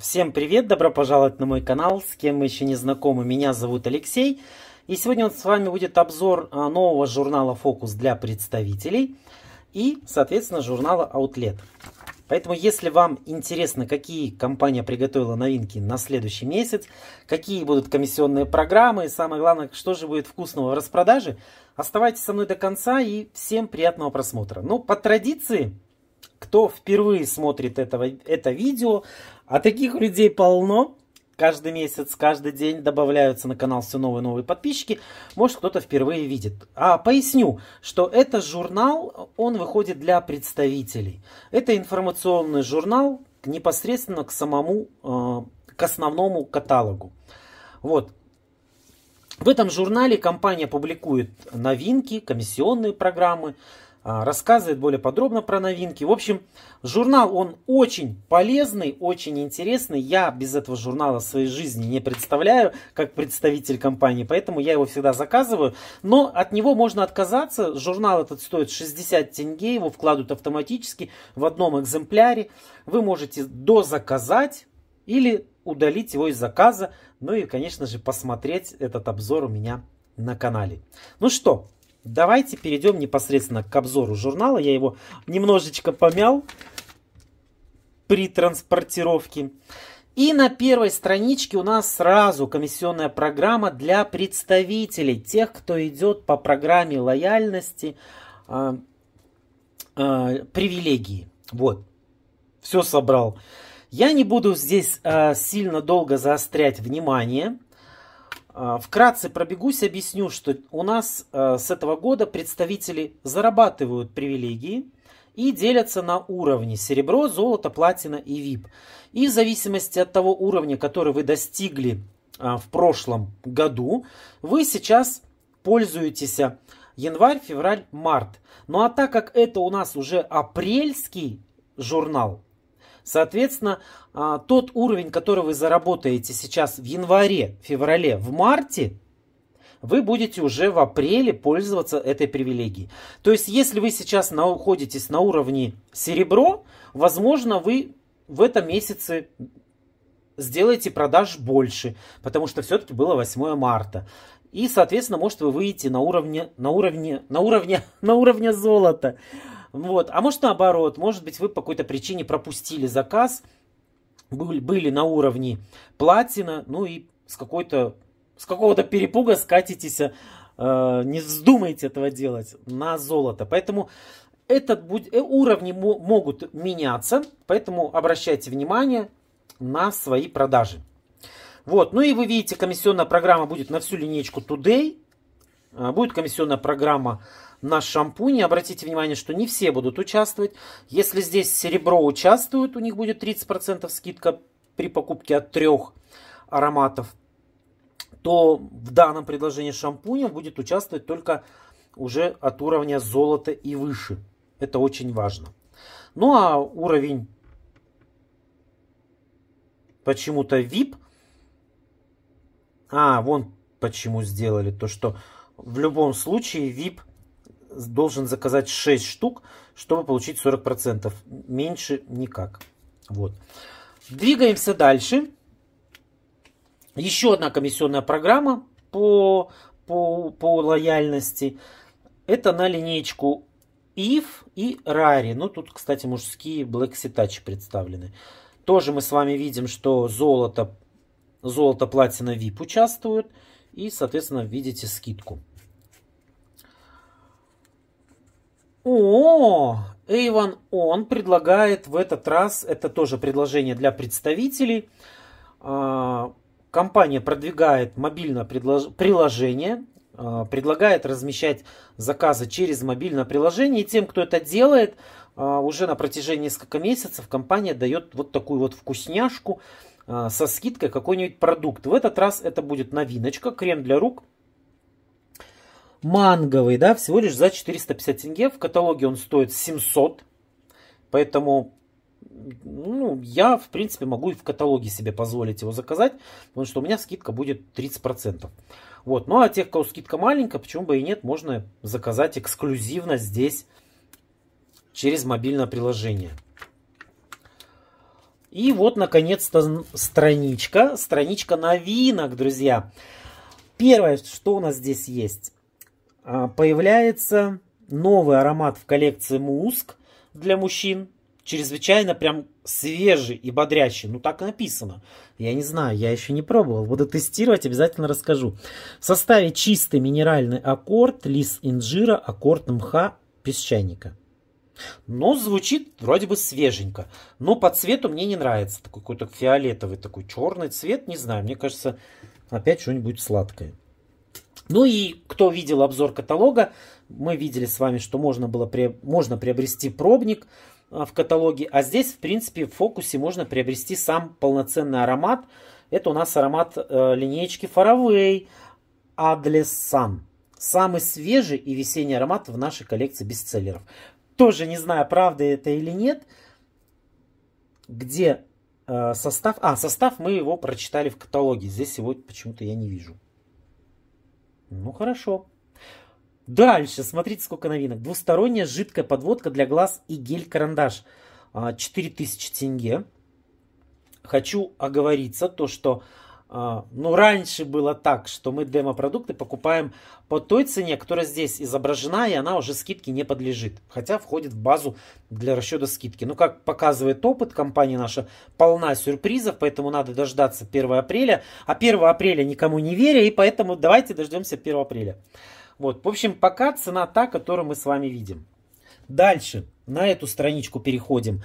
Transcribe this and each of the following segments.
Всем привет, добро пожаловать на мой канал, с кем мы еще не знакомы, меня зовут Алексей. И сегодня с вами будет обзор а, нового журнала «Фокус» для представителей и, соответственно, журнала «Аутлет». Поэтому, если вам интересно, какие компания приготовила новинки на следующий месяц, какие будут комиссионные программы, и самое главное, что же будет вкусного в распродаже, оставайтесь со мной до конца и всем приятного просмотра. Ну, по традиции, кто впервые смотрит этого, это видео, а таких людей полно. Каждый месяц, каждый день добавляются на канал все новые новые подписчики. Может, кто-то впервые видит. А поясню, что это журнал, он выходит для представителей. Это информационный журнал непосредственно к самому, э, к основному каталогу. Вот, в этом журнале компания публикует новинки, комиссионные программы, а, рассказывает более подробно про новинки. В общем, журнал, он очень полезный, очень интересный. Я без этого журнала своей жизни не представляю, как представитель компании, поэтому я его всегда заказываю. Но от него можно отказаться. Журнал этот стоит 60 тенге, его вкладывают автоматически в одном экземпляре. Вы можете дозаказать или удалить его из заказа. Ну и, конечно же, посмотреть этот обзор у меня на канале. Ну что, Давайте перейдем непосредственно к обзору журнала. Я его немножечко помял при транспортировке. И на первой страничке у нас сразу комиссионная программа для представителей, тех, кто идет по программе лояльности, э, э, привилегии. Вот, все собрал. Я не буду здесь э, сильно долго заострять внимание. А, вкратце пробегусь, объясню, что у нас э, с этого года представители зарабатывают привилегии и делятся на уровни серебро, золото, платина и VIP. И в зависимости от того уровня, который вы достигли а, в прошлом году, вы сейчас пользуетесь январь, февраль, март. Ну а так как это у нас уже апрельский журнал, Соответственно, а, тот уровень, который вы заработаете сейчас в январе, феврале, в марте, вы будете уже в апреле пользоваться этой привилегией. То есть, если вы сейчас находитесь на уровне серебро, возможно, вы в этом месяце сделаете продаж больше, потому что все-таки было 8 марта. И, соответственно, может вы выйдете на уровне, на уровне, на уровне, на уровне золота. Вот. А может наоборот, может быть вы по какой-то причине пропустили заказ, были, были на уровне платина, ну и с какой-то с какого-то перепуга скатитесь, э, не вздумайте этого делать на золото. Поэтому этот будь, э, уровни могут меняться, поэтому обращайте внимание на свои продажи. Вот, ну и вы видите, комиссионная программа будет на всю линейку Today. А, будет комиссионная программа на шампуне. Обратите внимание, что не все будут участвовать. Если здесь серебро участвует, у них будет 30% скидка при покупке от трех ароматов, то в данном предложении шампуня будет участвовать только уже от уровня золота и выше. Это очень важно. Ну а уровень почему-то VIP. А, вон почему сделали. То, что в любом случае VIP должен заказать 6 штук, чтобы получить 40%. Меньше никак. Вот. Двигаемся дальше. Еще одна комиссионная программа по, по, по лояльности. Это на линейку IF и Рари. Ну, тут, кстати, мужские Black Ситачи представлены. Тоже мы с вами видим, что золото, золото, платина, VIP участвуют. И, соответственно, видите скидку. О, Эйван Он предлагает в этот раз, это тоже предложение для представителей, а, компания продвигает мобильное приложение, а, предлагает размещать заказы через мобильное приложение. И тем, кто это делает, а, уже на протяжении нескольких месяцев компания дает вот такую вот вкусняшку со скидкой какой-нибудь продукт. В этот раз это будет новиночка, крем для рук – манговый, да, всего лишь за 450 тенге. В каталоге он стоит 700, поэтому ну, я, в принципе, могу и в каталоге себе позволить его заказать, потому что у меня скидка будет 30%. Вот, ну а тех, кого скидка маленькая, почему бы и нет, можно заказать эксклюзивно здесь через мобильное приложение. И вот, наконец-то, страничка, страничка новинок, друзья. Первое, что у нас здесь есть, а, появляется новый аромат в коллекции Муск для мужчин. Чрезвычайно прям свежий и бодрящий. Ну, так написано. Я не знаю, я еще не пробовал. Буду тестировать, обязательно расскажу. В составе чистый минеральный аккорд, лист инжира, аккорд мха, песчаника. Но ну, звучит вроде бы свеженько. Но по цвету мне не нравится. Такой какой-то фиолетовый, такой черный цвет. Не знаю, мне кажется, опять что-нибудь сладкое. Ну и кто видел обзор каталога, мы видели с вами, что можно было при... можно приобрести пробник а, в каталоге, а здесь, в принципе, в фокусе можно приобрести сам полноценный аромат. Это у нас аромат э, линеечки Faraway Adlesan. Самый свежий и весенний аромат в нашей коллекции бестселлеров. Тоже не знаю, правда это или нет, где э, состав... А, состав мы его прочитали в каталоге. Здесь его почему-то я не вижу. Ну хорошо. Дальше, смотрите, сколько новинок. Двусторонняя жидкая подводка для глаз и гель-карандаш. 4000 а, тенге. Хочу оговориться, то что а, ну, раньше было так, что мы демо-продукты покупаем по той цене, которая здесь изображена, и она уже скидке не подлежит. Хотя входит в базу для расчета скидки. Ну, как показывает опыт, компания наша полна сюрпризов, поэтому надо дождаться 1 апреля. А 1 апреля никому не веря, и поэтому давайте дождемся 1 апреля. Вот, в общем, пока цена та, которую мы с вами видим. Дальше, на эту страничку переходим.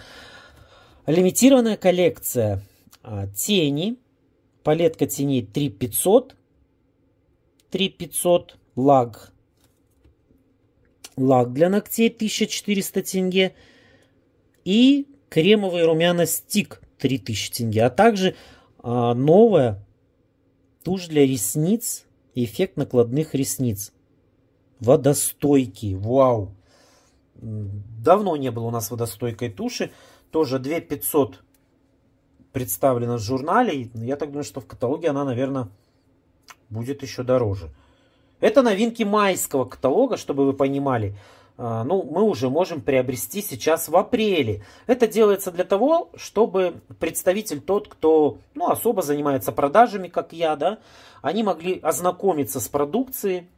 Лимитированная коллекция а, тени Палетка теней 3500. 3500. Лак. Лак для ногтей 1400 тенге. И кремовый румяна стик 3000 тенге. А также а, новая тушь для ресниц. Эффект накладных ресниц. Водостойкий. Вау. Давно не было у нас водостойкой туши. Тоже 2500 представлена в журнале. Я так думаю, что в каталоге она, наверное, будет еще дороже. Это новинки майского каталога, чтобы вы понимали. А, ну, мы уже можем приобрести сейчас в апреле. Это делается для того, чтобы представитель тот, кто ну, особо занимается продажами, как я, да, они могли ознакомиться с продукцией,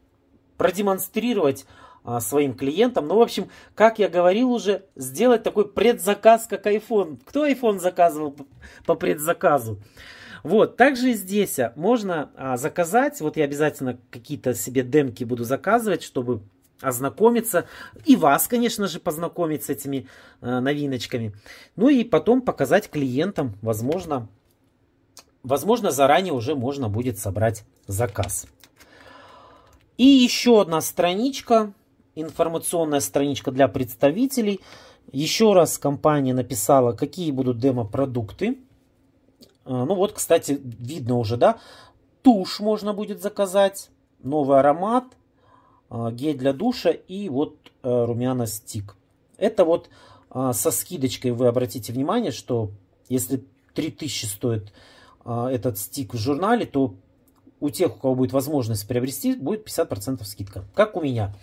продемонстрировать а, своим клиентам. Ну, в общем, как я говорил уже, сделать такой предзаказ, как iPhone. Кто iPhone заказывал по предзаказу? Вот, также здесь а, можно а, заказать, вот я обязательно какие-то себе демки буду заказывать, чтобы ознакомиться, и вас, конечно же, познакомить с этими э, новиночками. Ну и потом показать клиентам, возможно, возможно, заранее уже можно будет собрать заказ. И еще одна страничка, информационная страничка для представителей. Еще раз компания написала, какие будут демо-продукты. А, ну вот, кстати, видно уже, да? Тушь можно будет заказать, новый аромат, а, гель для душа и вот э, румяна стик. Это вот а, со скидочкой вы обратите внимание, что если 3000 стоит этот стик в журнале, то у тех, у кого будет возможность приобрести, будет 50% скидка, как у меня.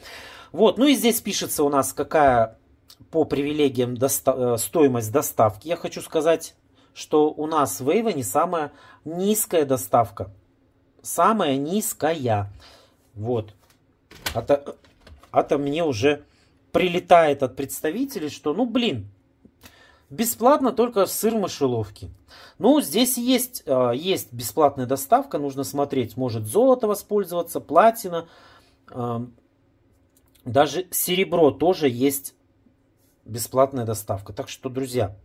Вот, ну и здесь пишется у нас, какая по привилегиям доста э, стоимость доставки. Я хочу сказать, что у нас в Эйвоне самая низкая доставка. Самая низкая. Вот. А то, а то мне уже прилетает от представителей, что ну блин, бесплатно только сыр в мышеловке. Ну, здесь есть, э, есть бесплатная доставка, нужно смотреть, может золото воспользоваться, платина, эм, даже серебро тоже есть бесплатная доставка. Так что, друзья,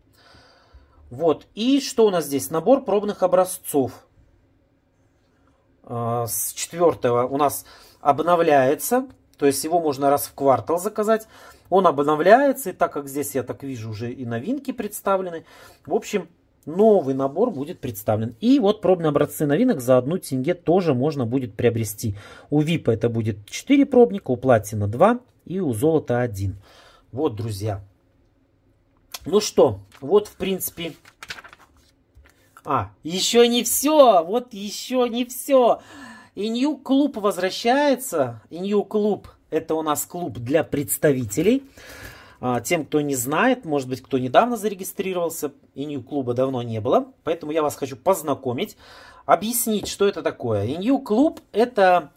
вот. И что у нас здесь? Набор пробных образцов. А, с четвертого у нас обновляется. То есть его можно раз в квартал заказать. Он обновляется. И так как здесь, я так вижу, уже и новинки представлены. В общем, новый набор будет представлен. И вот пробные образцы новинок за одну тенге тоже можно будет приобрести. У ВИПа это будет 4 пробника, у платина 2 и у золота 1. Вот, друзья. Ну что, вот в принципе... А, еще не все, вот еще не все. и нью клуб возвращается. нью клуб это у нас клуб для представителей. А, тем, кто не знает, может быть, кто недавно зарегистрировался, Инью клуба давно не было, поэтому я вас хочу познакомить, объяснить, что это такое. Инью клуб это,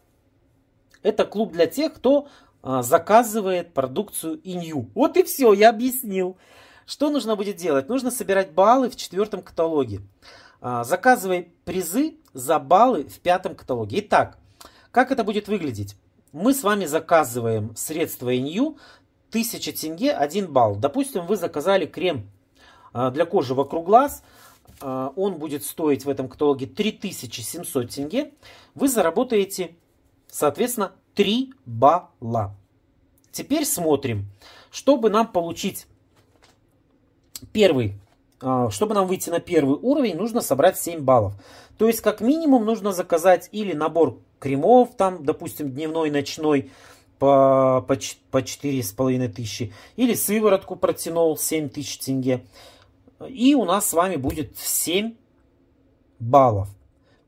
это клуб для тех, кто а, заказывает продукцию Инью. Вот и все, я объяснил. Что нужно будет делать? Нужно собирать баллы в четвертом каталоге. А, заказывай призы за баллы в пятом каталоге. Итак, как это будет выглядеть? Мы с вами заказываем средства Инью 1000 тенге 1 балл. Допустим, вы заказали крем а, для кожи вокруг глаз. А, он будет стоить в этом каталоге 3700 тенге. Вы заработаете, соответственно, 3 балла. Теперь смотрим. Чтобы нам получить первый, а, чтобы нам выйти на первый уровень, нужно собрать 7 баллов. То есть, как минимум, нужно заказать или набор кремов, там, допустим, дневной, ночной, по, по, по 4,5 тысячи. Или сыворотку протянул 7 тысяч тенге. И у нас с вами будет 7 баллов.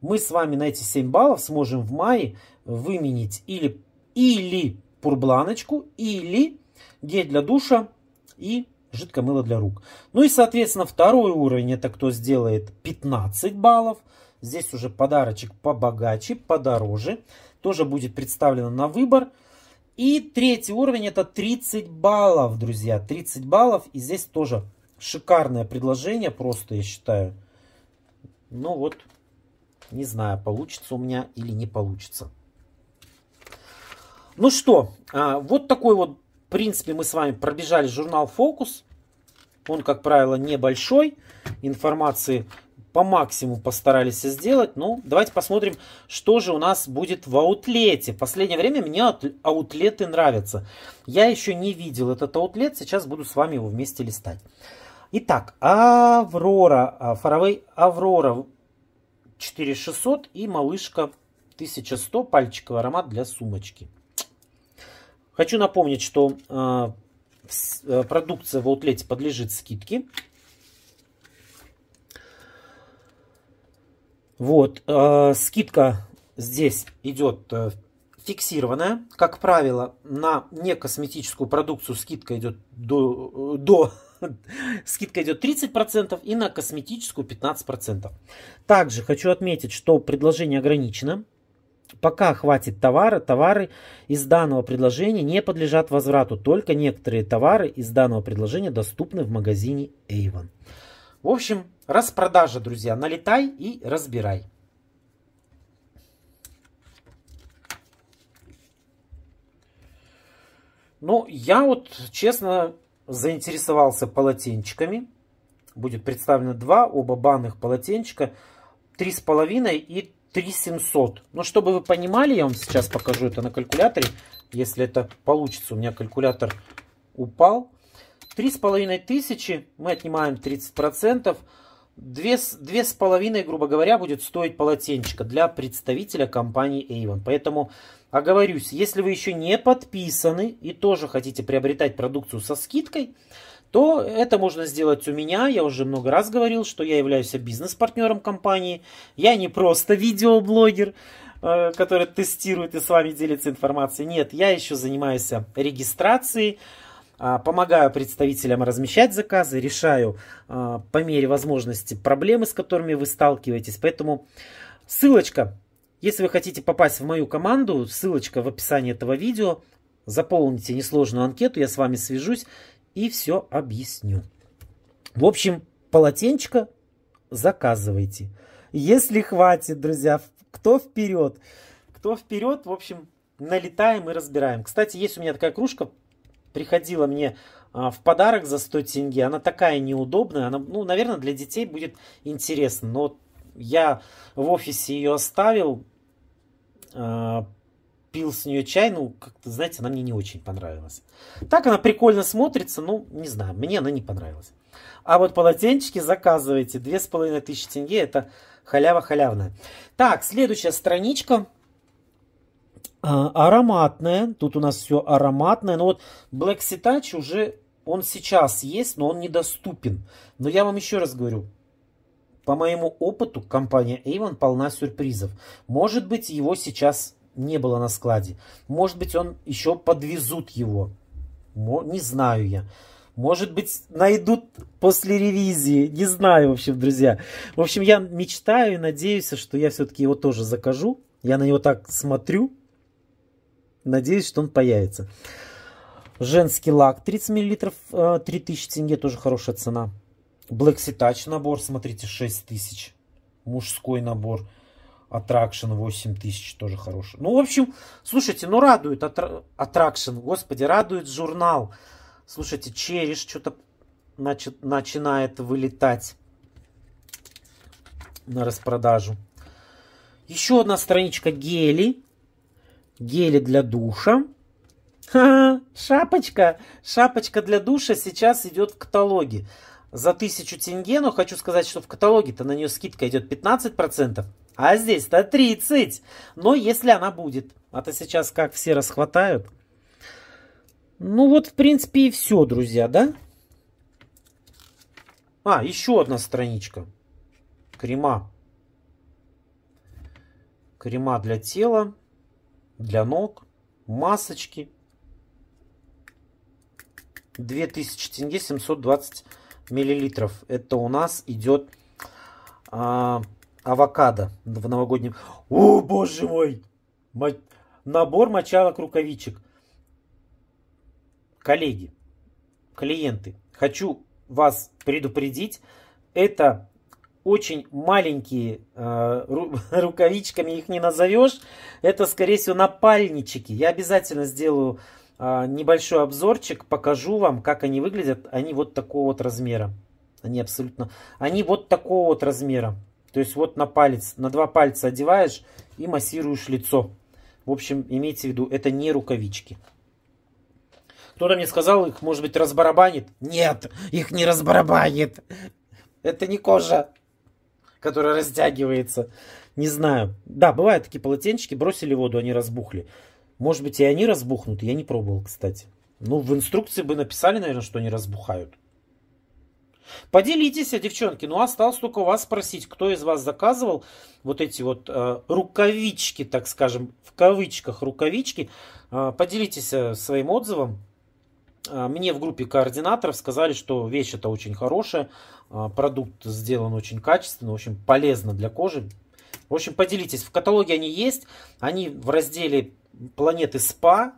Мы с вами на эти 7 баллов сможем в мае выменить или, или пурбланочку, или гель для душа и жидкое мыло для рук. Ну и, соответственно, второй уровень, это кто сделает 15 баллов. Здесь уже подарочек побогаче, подороже. Тоже будет представлено на выбор. И третий уровень это 30 баллов, друзья. 30 баллов. И здесь тоже шикарное предложение, просто я считаю. Ну вот, не знаю, получится у меня или не получится. Ну что, а, вот такой вот, в принципе, мы с вами пробежали журнал «Фокус». Он, как правило, небольшой. Информации по максимуму постарались сделать. Ну, давайте посмотрим, что же у нас будет в аутлете. В последнее время мне аутлеты нравятся. Я еще не видел этот аутлет, сейчас буду с вами его вместе листать. Итак, Аврора, а, Фаровей Аврора 4600 и малышка 1100, пальчиковый аромат для сумочки. Хочу напомнить, что а, э, продукция в аутлете подлежит скидке. Вот, э, скидка здесь идет э, фиксированная. Как правило, на некосметическую продукцию скидка идет до, э, до скидка идет 30% и на косметическую 15%. Также хочу отметить, что предложение ограничено. Пока хватит товара, товары из данного предложения не подлежат возврату. Только некоторые товары из данного предложения доступны в магазине Avon. В общем, распродажа, друзья. Налетай и разбирай. Ну, я вот, честно, заинтересовался полотенчиками. Будет представлено два, оба банных полотенчика. половиной и три семьсот. Но чтобы вы понимали, я вам сейчас покажу это на калькуляторе. Если это получится, у меня калькулятор упал. Три с половиной тысячи мы отнимаем 30%. Две, две с половиной, грубо говоря, будет стоить полотенчика для представителя компании Avon. Поэтому оговорюсь, если вы еще не подписаны и тоже хотите приобретать продукцию со скидкой, то это можно сделать у меня. Я уже много раз говорил, что я являюсь бизнес-партнером компании. Я не просто видеоблогер, э, который тестирует и с вами делится информацией. Нет, я еще занимаюсь регистрацией а, помогаю представителям размещать заказы, решаю а, по мере возможности проблемы, с которыми вы сталкиваетесь. Поэтому ссылочка, если вы хотите попасть в мою команду, ссылочка в описании этого видео. Заполните несложную анкету, я с вами свяжусь и все объясню. В общем, полотенчика заказывайте. Если хватит, друзья, кто вперед? Кто вперед, в общем, налетаем и разбираем. Кстати, есть у меня такая кружка приходила мне а, в подарок за 100 тенге. Она такая неудобная. Она, ну, наверное, для детей будет интересно. Но я в офисе ее оставил, а, пил с нее чай. Ну, как-то, знаете, она мне не очень понравилась. Так она прикольно смотрится. Ну, не знаю, мне она не понравилась. А вот полотенчики заказывайте. 2500 тенге. Это халява халявная. Так, следующая страничка. Э, ароматное. Тут у нас все ароматное. Но ну вот Black Citach уже он сейчас есть, но он недоступен. Но я вам еще раз говорю, по моему опыту, компания Avon полна сюрпризов. Может быть, его сейчас не было на складе. Может быть, он еще подвезут его. Не знаю я. Может быть, найдут после ревизии. Не знаю, в общем, друзья. В общем, я мечтаю и надеюсь, что я все-таки его тоже закажу. Я на него так смотрю, Надеюсь, что он появится. Женский лак 30 мл, 3000 тенге, тоже хорошая цена. Black Sea Touch набор, смотрите, 6000. Мужской набор. Attraction 8000, тоже хороший. Ну, в общем, слушайте, ну радует Attraction, господи, радует журнал. Слушайте, Череш что-то начи- начинает вылетать на распродажу. Еще одна страничка Гели гели для душа. Ха, -ха шапочка, шапочка для душа сейчас идет в каталоге за 1000 тенге, но хочу сказать, что в каталоге-то на нее скидка идет 15%, а здесь-то 30%. Но если она будет, а то сейчас как все расхватают. Ну вот, в принципе, и все, друзья, да? А, еще одна страничка. Крема. Крема для тела для ног, масочки. 2000 тенге 720 миллилитров. Это у нас идет а, авокадо в новогоднем. О, боже мой! Набор мочалок рукавичек. Коллеги, клиенты, хочу вас предупредить. Это очень маленькие, э, рукавичками их не назовешь. Это, скорее всего, напальнички. Я обязательно сделаю а, небольшой обзорчик, покажу вам, как они выглядят. Они вот такого вот размера. Они абсолютно... Они вот такого вот размера. То есть вот на палец, на два пальца одеваешь и массируешь лицо. В общем, имейте в виду, это не рукавички. Кто-то мне сказал, их, может быть, разбарабанит. Нет, их не разбарабанит. Это не кожа которая растягивается. Не знаю. Да, бывают такие полотенчики, бросили воду, они разбухли. Может быть, и они разбухнут, я не пробовал, кстати. Ну, в инструкции бы написали, наверное, что они разбухают. Поделитесь, девчонки. Ну, осталось только вас спросить, кто из вас заказывал вот эти вот э, рукавички, так скажем, в кавычках рукавички. Э, поделитесь э, своим отзывом. Э, мне в группе координаторов сказали, что вещь это очень хорошая. А, продукт сделан очень качественно, очень полезно для кожи. В общем, поделитесь. В каталоге они есть. Они в разделе планеты СПА.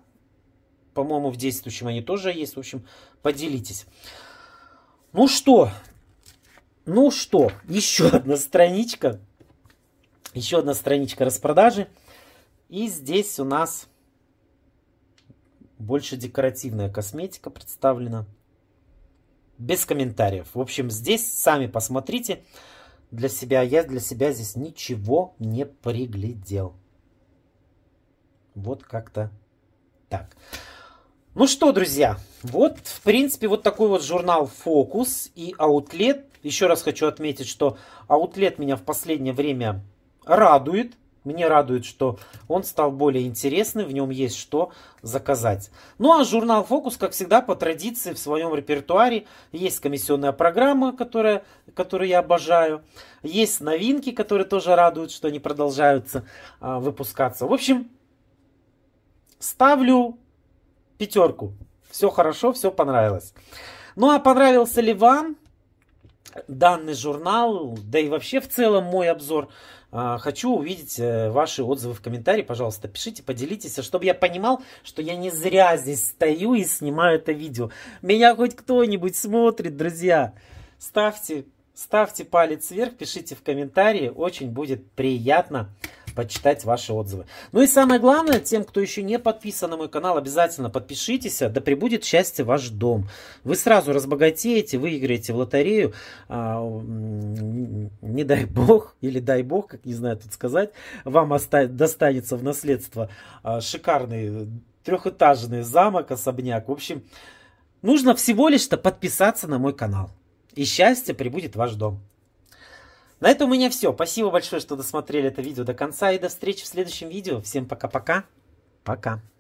По-моему, в действующем они тоже есть. В общем, поделитесь. Ну что? Ну что? Еще одна страничка. Еще одна страничка распродажи. И здесь у нас больше декоративная косметика представлена без комментариев. В общем, здесь сами посмотрите для себя. Я для себя здесь ничего не приглядел. Вот как-то так. Ну что, друзья, вот, в принципе, вот такой вот журнал «Фокус» и «Аутлет». Еще раз хочу отметить, что «Аутлет» меня в последнее время радует. Мне радует, что он стал более интересный, в нем есть что заказать. Ну а журнал «Фокус», как всегда, по традиции в своем репертуаре есть комиссионная программа, которая, которую я обожаю. Есть новинки, которые тоже радуют, что они продолжаются а, выпускаться. В общем, ставлю пятерку. Все хорошо, все понравилось. Ну а понравился ли вам данный журнал, да и вообще в целом мой обзор – а, хочу увидеть э, ваши отзывы в комментарии, пожалуйста, пишите, поделитесь, а чтобы я понимал, что я не зря здесь стою и снимаю это видео. Меня хоть кто-нибудь смотрит, друзья. Ставьте, ставьте палец вверх, пишите в комментарии, очень будет приятно почитать ваши отзывы. Ну и самое главное, тем, кто еще не подписан на мой канал, обязательно подпишитесь, э, да прибудет счастье ваш дом. Вы сразу разбогатеете, выиграете в лотерею, а, не дай бог, или дай бог, как не знаю тут сказать, вам достанется в наследство а, шикарный трехэтажный замок, особняк. В общем, нужно всего лишь-то подписаться на мой канал. И счастье прибудет в ваш дом. На этом у меня все. Спасибо большое, что досмотрели это видео до конца. И до встречи в следующем видео. Всем пока-пока. Пока. -пока. пока.